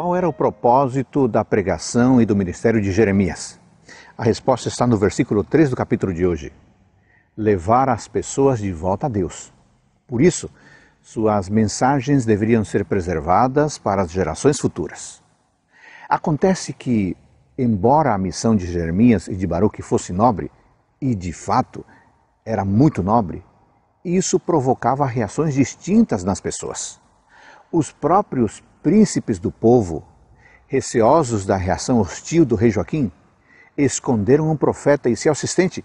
Qual era o propósito da pregação e do ministério de Jeremias? A resposta está no versículo 3 do capítulo de hoje: levar as pessoas de volta a Deus. Por isso, suas mensagens deveriam ser preservadas para as gerações futuras. Acontece que, embora a missão de Jeremias e de Baruque fosse nobre, e de fato era muito nobre, isso provocava reações distintas nas pessoas. Os próprios príncipes do povo, receosos da reação hostil do rei Joaquim, esconderam um profeta e seu assistente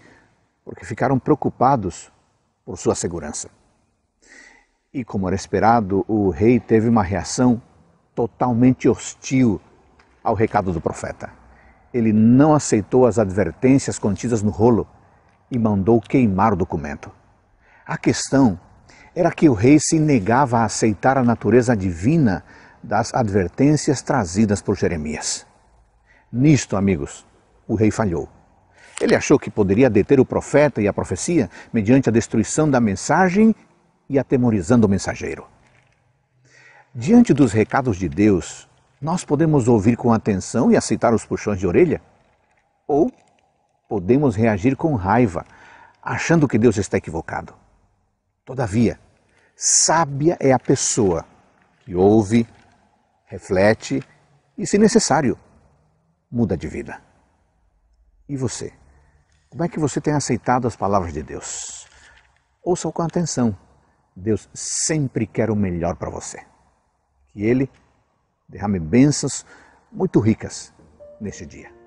porque ficaram preocupados por sua segurança. E como era esperado, o rei teve uma reação totalmente hostil ao recado do profeta. Ele não aceitou as advertências contidas no rolo e mandou queimar o documento. A questão era que o rei se negava a aceitar a natureza divina das advertências trazidas por Jeremias. Nisto, amigos, o rei falhou. Ele achou que poderia deter o profeta e a profecia mediante a destruição da mensagem e atemorizando o mensageiro. Diante dos recados de Deus, nós podemos ouvir com atenção e aceitar os puxões de orelha? Ou podemos reagir com raiva, achando que Deus está equivocado? Todavia, sábia é a pessoa que ouve, reflete e, se necessário, muda de vida. E você? Como é que você tem aceitado as palavras de Deus? Ouça com atenção. Deus sempre quer o melhor para você. Que Ele derrame bênçãos muito ricas neste dia.